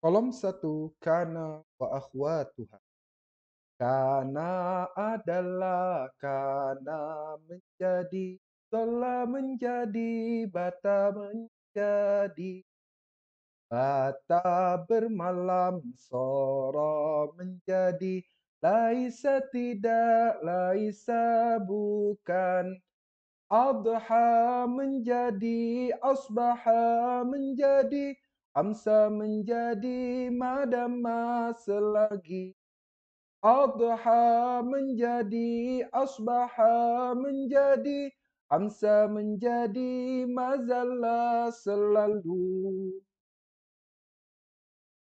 Kolom satu, kana wa akhwatuha. Kana adalah kana menjadi. telah menjadi, bata menjadi. Bata bermalam, soro menjadi. Laisa tidak, laisa bukan. Adha menjadi, asbaha Menjadi. Hamsa menjadi madama selagi Adha menjadi asbaha menjadi Hamsa menjadi mazalla selalu